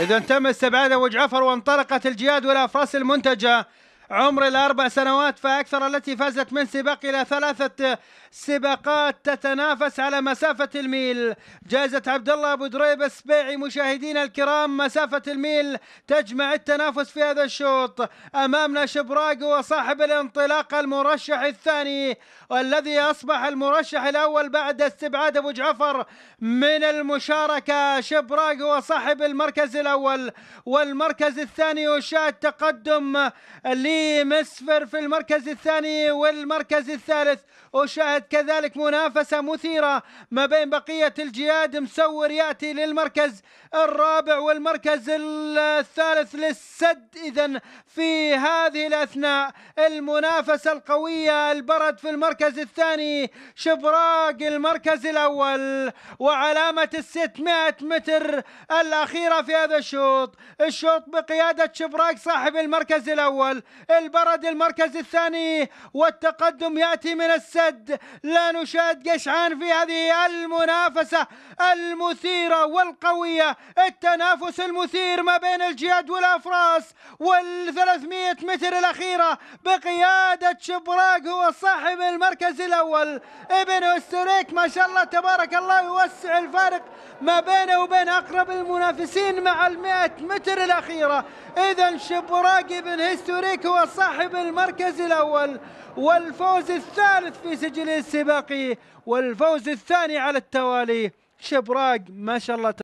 إذا تم استبعاد أبو جعفر وانطلقت الجياد والأفراس المنتجة عمر الأربع سنوات فأكثر التي فازت من سباق إلى ثلاثة سباقات تتنافس على مسافة الميل جائزة عبد الله أبو دريب السبيعي مشاهدينا الكرام مسافة الميل تجمع التنافس في هذا الشوط أمامنا شبراق وصاحب الانطلاق المرشح الثاني والذي أصبح المرشح الأول بعد استبعاد أبو جعفر من المشاركة شبراق وصاحب المركز الأول والمركز الثاني يشاهد تقدم لي مسفر في المركز الثاني والمركز الثالث أشاهد كذلك منافسة مثيرة ما بين بقية الجياد مسور يأتي للمركز الرابع والمركز الثالث للسد إذا في هذه الأثناء المنافسة القوية البرد في المركز الثاني شبراق المركز الأول وعلامة الستمائة متر الأخيرة في هذا الشوط الشوط بقيادة شبراق صاحب المركز الأول البرد المركز الثاني والتقدم يأتي من السد لا نشاهد قشعان في هذه المنافسة المثيرة والقوية التنافس المثير ما بين الجياد والأفراس وال300 متر الأخيرة بقيادة شبراق هو صاحب المركز الأول ابن أستريك ما شاء الله تبارك الله يوسع الفارق ما بينه وبين أقرب المنافسين مع ال100 متر الأخيرة إذا شبراق ابن هستوريك هو وصاحب صاحب المركز الأول والفوز الثالث في سجله السباقي والفوز الثاني على التوالي شبراق ما شاء الله